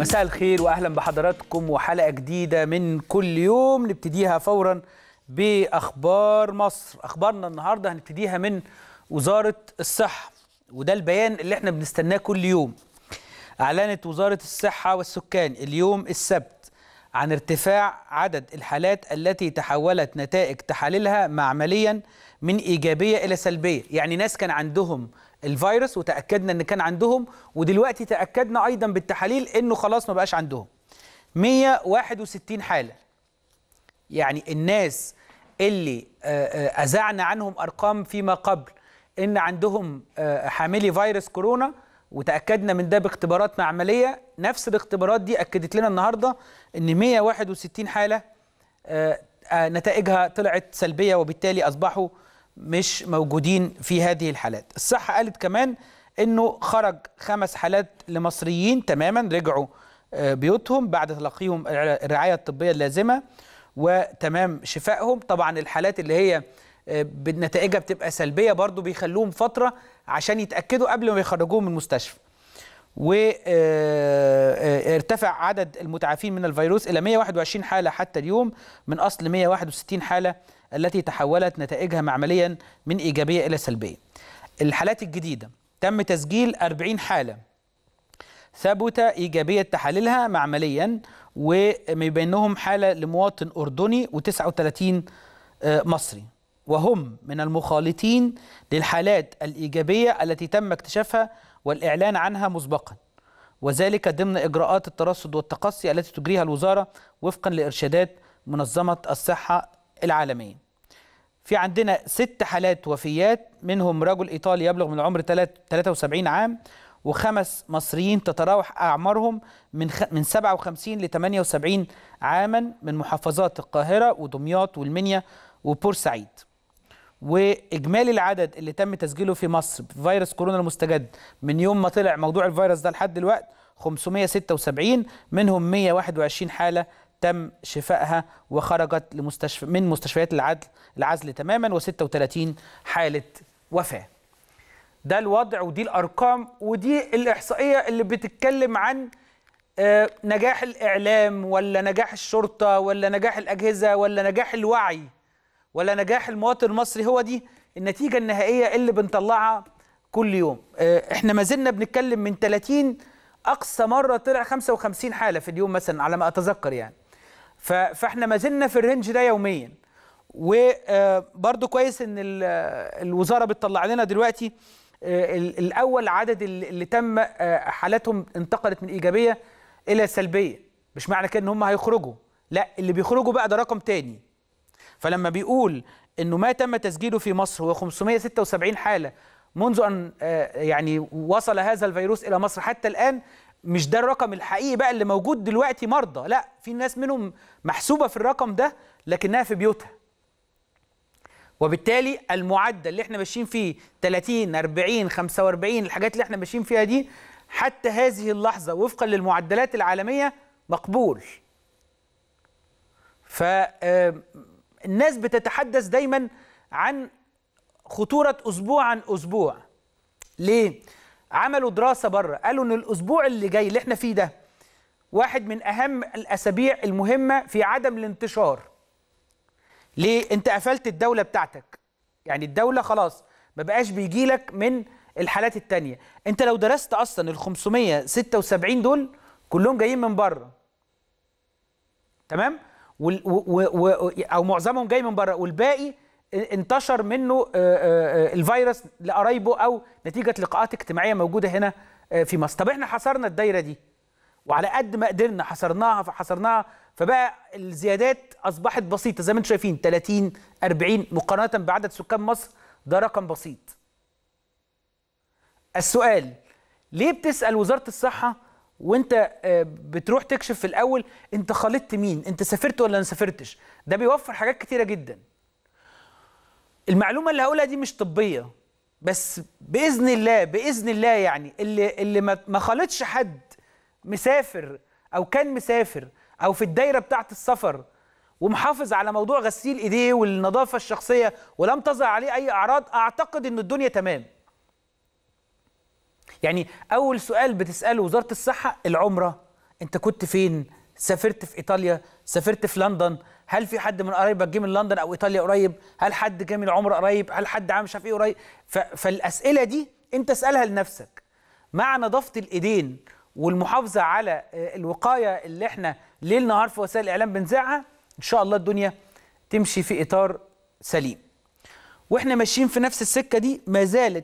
مساء الخير واهلا بحضراتكم وحلقه جديده من كل يوم نبتديها فورا باخبار مصر اخبارنا النهارده هنبتديها من وزاره الصحه وده البيان اللي احنا بنستناه كل يوم اعلنت وزاره الصحه والسكان اليوم السبت عن ارتفاع عدد الحالات التي تحولت نتائج تحاليلها معمليا من ايجابيه الى سلبيه يعني ناس كان عندهم الفيروس وتاكدنا ان كان عندهم ودلوقتي تاكدنا ايضا بالتحاليل انه خلاص ما بقاش عندهم 161 حاله يعني الناس اللي آه، آه، اذعنا عنهم ارقام فيما قبل ان عندهم آه، حاملي فيروس كورونا وتاكدنا من ده باختبارات معمليه نفس الاختبارات دي اكدت لنا النهارده ان 161 حاله نتائجها طلعت سلبيه وبالتالي اصبحوا مش موجودين في هذه الحالات الصحة قالت كمان أنه خرج خمس حالات لمصريين تماما رجعوا آه، بيوتهم بعد تلقيهم الرعاية الطبية اللازمة وتمام شفائهم طبعا الحالات اللي هي آه، نتائجها بتبقى سلبية برضو بيخلوهم فترة عشان يتأكدوا قبل ما يخرجوهم من المستشفى وارتفع آه، عدد المتعافين من الفيروس إلى 121 حالة حتى اليوم من أصل 161 حالة التي تحولت نتائجها معمليا من إيجابية إلى سلبية الحالات الجديدة تم تسجيل 40 حالة ثبت إيجابية تحاليلها معمليا وما بينهم حالة لمواطن أردني و39 آه، مصري وهم من المخالطين للحالات الإيجابية التي تم اكتشافها والإعلان عنها مسبقا وذلك ضمن إجراءات الترصد والتقصي التي تجريها الوزارة وفقا لإرشادات منظمة الصحة العالمية في عندنا ست حالات وفيات منهم رجل إيطالي يبلغ من العمر 73 عام وخمس مصريين تتراوح أعمارهم من من 57 ل 78 عاما من محافظات القاهرة ودمياط والمنيا وبورسعيد. واجمالي العدد اللي تم تسجيله في مصر بفيروس كورونا المستجد من يوم ما طلع موضوع الفيروس ده لحد دلوقتي 576 منهم 121 حاله تم شفائها وخرجت لمستشفى من مستشفيات العدل العزل تماما و36 حاله وفاه ده الوضع ودي الارقام ودي الاحصائيه اللي بتتكلم عن آه، نجاح الاعلام ولا نجاح الشرطه ولا نجاح الاجهزه ولا نجاح الوعي ولا نجاح المواطن المصري هو دي النتيجه النهائيه اللي بنطلعها كل يوم آه، احنا ما زلنا بنتكلم من 30 اقصى مره طلع 55 حاله في اليوم مثلا على ما اتذكر يعني فاحنا ما زلنا في الرينج ده يوميا وبرده آه، كويس ان الوزاره بتطلع لنا دلوقتي آه، الاول عدد اللي تم آه، حالاتهم انتقلت من ايجابيه الى سلبيه مش معنى كده ان هم هيخرجوا لا اللي بيخرجوا بقى ده رقم تاني فلما بيقول انه ما تم تسجيله في مصر هو 576 حاله منذ ان آه، يعني وصل هذا الفيروس الى مصر حتى الان مش ده الرقم الحقيقي بقى اللي موجود دلوقتي مرضى لا في ناس منهم محسوبه في الرقم ده لكنها في بيوتها وبالتالي المعدل اللي احنا ماشيين فيه 30 40 45 الحاجات اللي احنا ماشيين فيها دي حتى هذه اللحظه وفقا للمعدلات العالميه مقبول فالناس آه، بتتحدث دايما عن خطورة أسبوع عن أسبوع ليه؟ عملوا دراسة بره قالوا إن الأسبوع اللي جاي اللي إحنا فيه ده واحد من أهم الأسابيع المهمة في عدم الانتشار ليه؟ أنت قفلت الدولة بتاعتك يعني الدولة خلاص ما بقاش بيجي لك من الحالات التانية أنت لو درست أصلا ال 576 دول كلهم جايين من بره تمام؟ و... و... و... أو معظمهم جاي من بره والباقي انتشر منه آه، آه، آه، الفيروس لقرايبه او نتيجه لقاءات اجتماعيه موجوده هنا في مصر طب احنا حصرنا الدايره دي وعلى قد ما قدرنا حصرناها فحصرناها فبقى الزيادات اصبحت بسيطه زي ما انتم شايفين 30 40 مقارنه بعدد سكان مصر ده رقم بسيط السؤال ليه بتسال وزاره الصحه وانت بتروح تكشف في الاول انت خالطت مين انت سافرت ولا ما سافرتش ده بيوفر حاجات كتيره جدا المعلومه اللي هقولها دي مش طبيه بس باذن الله باذن الله يعني اللي اللي ما خالطش حد مسافر او كان مسافر او في الدايره بتاعه السفر ومحافظ على موضوع غسيل ايديه والنظافه الشخصيه ولم تظهر عليه اي اعراض اعتقد ان الدنيا تمام يعني اول سؤال بتساله وزاره الصحه العمره انت كنت فين سافرت في ايطاليا سافرت في لندن هل في حد من قرايبك جه من لندن او ايطاليا قريب هل حد جه من عمر قريب هل حد عامل شاف ايه قريب فالاسئله دي انت اسالها لنفسك مع نظافه الايدين والمحافظه على آه، الوقايه اللي احنا ليل نهار في وسائل الاعلام بنذاعها ان شاء الله الدنيا تمشي في اطار سليم واحنا ماشيين في نفس السكه دي ما زالت